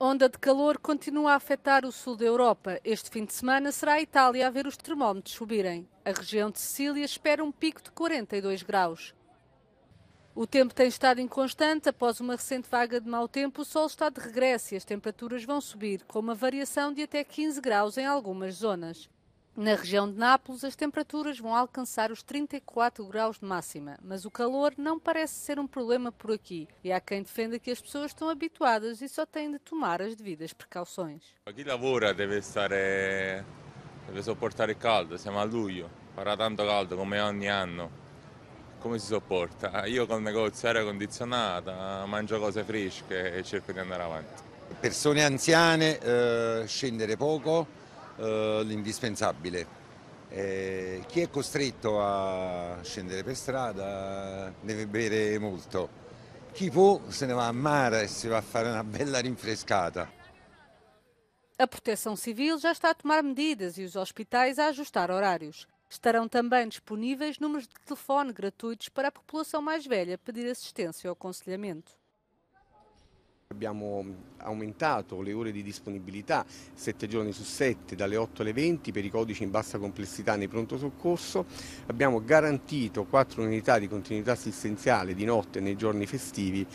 Onda de calor continua a afetar o sul da Europa. Este fim de semana será a Itália a ver os termómetros subirem. A região de Sicília espera um pico de 42 graus. O tempo tem estado inconstante. Após uma recente vaga de mau tempo, o sol está de regresso e as temperaturas vão subir, com uma variação de até 15 graus em algumas zonas. Na região de Nápoles, as temperaturas vão alcançar os 34 graus de máxima, mas o calor não parece ser um problema por aqui. E há quem defenda que as pessoas estão habituadas e só têm de tomar as devidas precauções. Quem lavora deve estar, deve suportar o caldo. Siamo a luglio, fará tanto caldo como ogni anno. se suporta? Eu com o negócio aria condicionada, mangio cose fresche e cerco di andare avanti. Persone anziane, eh, scendere pouco eh, l'indispensabile, eh, chi è costretto a scendere per strada deve bere molto, chi può se ne va a mare e si va a fare uma bela rinfrescata. A Proteção Civil já está a tomar medidas e os hospitais a ajustar horários. Estarão também disponíveis números de telefone gratuitos para a população mais velha pedir assistência ou aconselhamento. Abbiamo aumentato le ore di disponibilità 7 giorni su 7 dalle 8 alle 20 per i codici in bassa complessità nei pronto soccorso, abbiamo garantito 4 unità di continuità assistenziale di notte nei giorni festivi.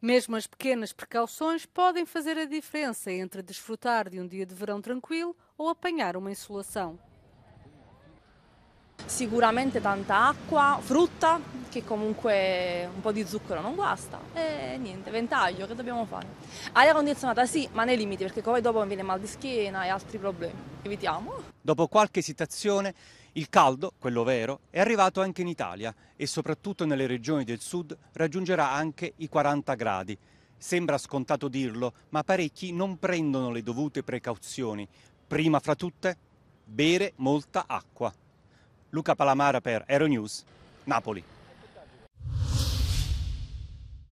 Mesmo as pequenas precauções podem fazer a diferença entre desfrutar de um dia de verão tranquilo ou apanhar uma insolação. Sicuramente tanta acqua, frutta, che comunque un po' di zucchero non guasta e niente, ventaglio, che dobbiamo fare? Aria condizionata sì, ma nei limiti perché come dopo mi viene mal di schiena e altri problemi, evitiamo. Dopo qualche esitazione il caldo, quello vero, è arrivato anche in Italia e soprattutto nelle regioni del sud raggiungerà anche i 40 gradi. Sembra scontato dirlo, ma parecchi non prendono le dovute precauzioni. Prima fra tutte, bere molta acqua. Luca Palamara per Aeronews, Napoli.